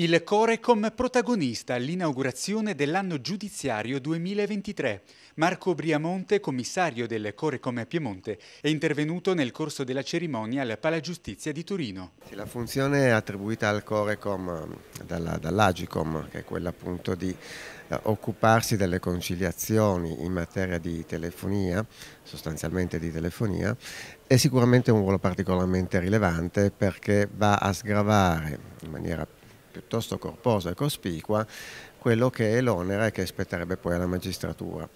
Il Corecom protagonista all'inaugurazione dell'anno giudiziario 2023. Marco Briamonte, commissario del Corecom Piemonte, è intervenuto nel corso della cerimonia al Palagiustizia di Torino. La funzione attribuita al Corecom eh, dall'Agicom, che è quella appunto di eh, occuparsi delle conciliazioni in materia di telefonia, sostanzialmente di telefonia, è sicuramente un ruolo particolarmente rilevante perché va a sgravare in maniera più piuttosto corposa e cospicua quello che è l'onere che spetterebbe poi alla magistratura.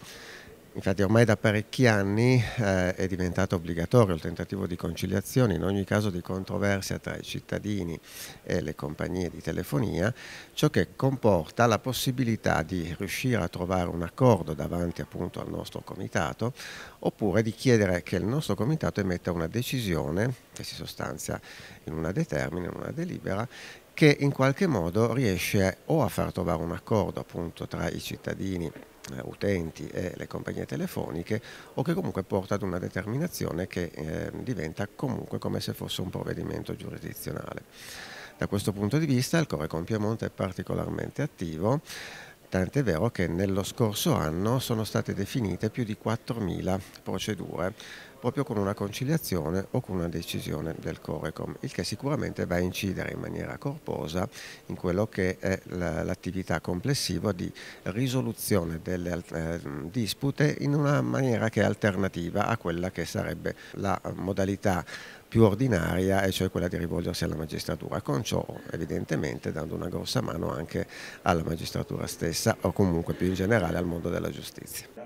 Infatti ormai da parecchi anni eh, è diventato obbligatorio il tentativo di conciliazione in ogni caso di controversia tra i cittadini e le compagnie di telefonia, ciò che comporta la possibilità di riuscire a trovare un accordo davanti appunto al nostro comitato oppure di chiedere che il nostro comitato emetta una decisione che si sostanzia in una determina, in una delibera che in qualche modo riesce o a far trovare un accordo appunto tra i cittadini eh, utenti e le compagnie telefoniche o che comunque porta ad una determinazione che eh, diventa comunque come se fosse un provvedimento giurisdizionale. Da questo punto di vista il Corecon Piemonte è particolarmente attivo tant'è vero che nello scorso anno sono state definite più di 4.000 procedure proprio con una conciliazione o con una decisione del Corecom, il che sicuramente va a incidere in maniera corposa in quello che è l'attività complessiva di risoluzione delle ehm, dispute in una maniera che è alternativa a quella che sarebbe la modalità più ordinaria, e cioè quella di rivolgersi alla magistratura, con ciò evidentemente dando una grossa mano anche alla magistratura stessa o comunque più in generale al mondo della giustizia.